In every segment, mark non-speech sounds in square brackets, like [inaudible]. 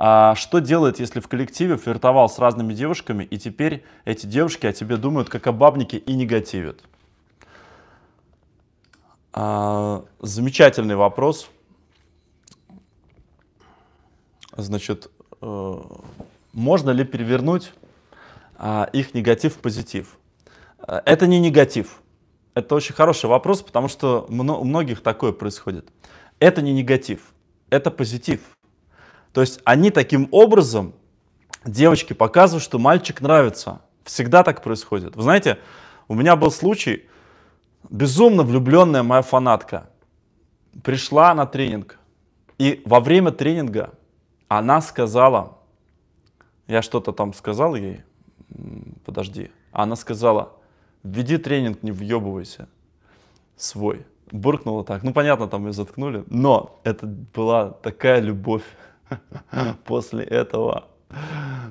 А что делает, если в коллективе флиртовал с разными девушками, и теперь эти девушки о тебе думают как о бабнике и негативят? А, замечательный вопрос. Значит, э, можно ли перевернуть а, их негатив в позитив? Это не негатив. Это очень хороший вопрос, потому что у многих такое происходит. Это не негатив, это позитив. То есть они таким образом, девочки, показывают, что мальчик нравится. Всегда так происходит. Вы знаете, у меня был случай, безумно влюбленная моя фанатка пришла на тренинг. И во время тренинга она сказала, я что-то там сказал ей, подожди, она сказала, веди тренинг, не въебывайся, свой. Буркнула так, ну понятно, там ее заткнули, но это была такая любовь. [laughs] после этого.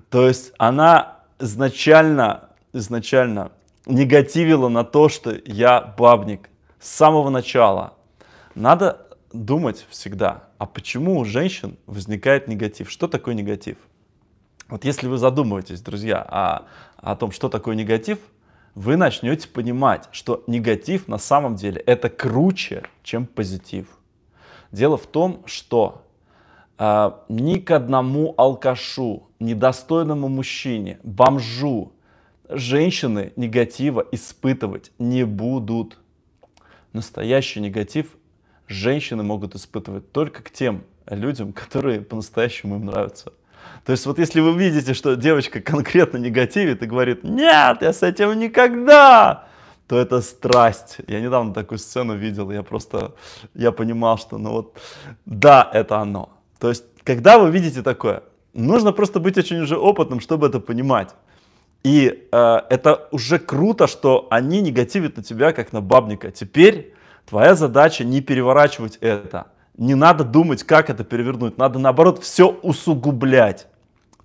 То есть она изначально, изначально негативила на то, что я бабник с самого начала. Надо думать всегда, а почему у женщин возникает негатив? Что такое негатив? Вот если вы задумываетесь, друзья, о, о том, что такое негатив, вы начнете понимать, что негатив на самом деле это круче, чем позитив. Дело в том, что а, ни к одному алкашу, недостойному мужчине, бомжу, женщины негатива испытывать не будут. Настоящий негатив женщины могут испытывать только к тем людям, которые по-настоящему им нравятся. То есть вот если вы видите, что девочка конкретно негативит и говорит «Нет, я с этим никогда!», то это страсть. Я недавно такую сцену видел, я просто, я понимал, что ну вот, да, это оно. То есть, когда вы видите такое, нужно просто быть очень уже опытным, чтобы это понимать. И э, это уже круто, что они негативят на тебя, как на бабника. Теперь твоя задача не переворачивать это. Не надо думать, как это перевернуть. Надо, наоборот, все усугублять.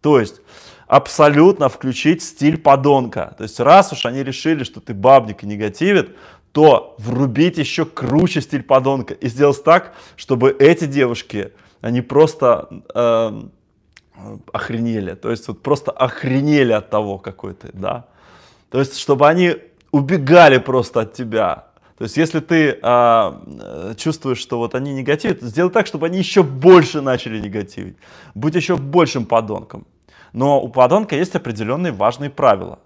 То есть абсолютно включить стиль подонка. То есть раз уж они решили, что ты бабник и негативит, то врубить еще круче стиль подонка и сделать так, чтобы эти девушки они просто э, охренели, то есть вот просто охренели от того, какой то да. То есть, чтобы они убегали просто от тебя. То есть, если ты а, э, чувствуешь, что вот они негативят, сделай так, чтобы они еще больше начали негативить. Будь еще большим подонком. Но у подонка есть определенные важные правила.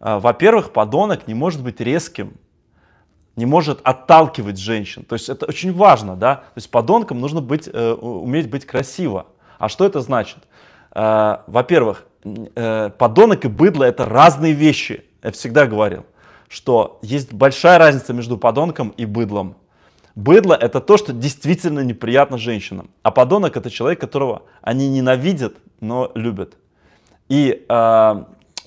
А, во-первых, подонок не может быть резким не может отталкивать женщин. То есть это очень важно, да. То есть подонком нужно быть, э, уметь быть красиво. А что это значит? Э, во-первых, э, подонок и быдло это разные вещи. Я всегда говорил, что есть большая разница между подонком и быдлом. Быдло это то, что действительно неприятно женщинам, а подонок это человек, которого они ненавидят, но любят. И э,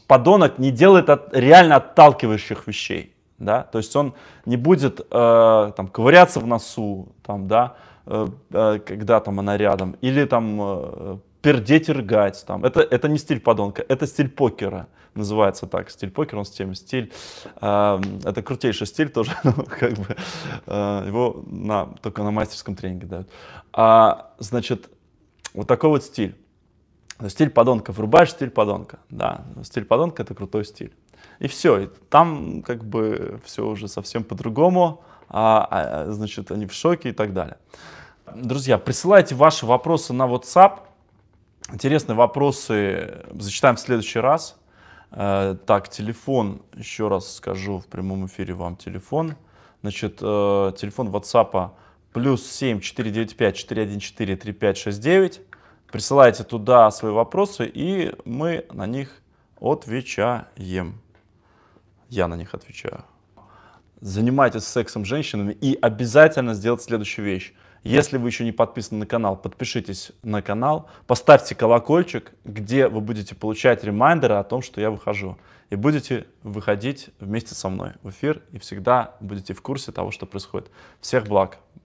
подонок не делает от, реально отталкивающих вещей да, то есть он не будет э, там ковыряться в носу, там, да, э, э когда там она рядом, или там э, пердеть и ргать, там, это, это не стиль подонка, это стиль покера, называется так, стиль покера, он с тем, стиль, э, это крутейший стиль тоже, [laughs] ну, как бы, э, его на, только на мастерском тренинге дают, а, значит, вот такой вот стиль, ну, стиль подонка, врубаешь стиль подонка, да, ну, стиль подонка это крутой стиль. И все, и там как бы все уже совсем по-другому, а, а, значит, они в шоке и так далее. Друзья, присылайте ваши вопросы на WhatsApp. Интересные вопросы зачитаем в следующий раз. Э, так, телефон, еще раз скажу в прямом эфире вам телефон. Значит, э, телефон WhatsApp а плюс 7 495 414 3569. Присылайте туда свои вопросы, и мы на них отвечаем. Я на них отвечаю. Занимайтесь сексом с женщинами и обязательно сделайте следующую вещь. Если вы еще не подписаны на канал, подпишитесь на канал, поставьте колокольчик, где вы будете получать ремайдеры о том, что я выхожу. И будете выходить вместе со мной в эфир и всегда будете в курсе того, что происходит. Всех благ!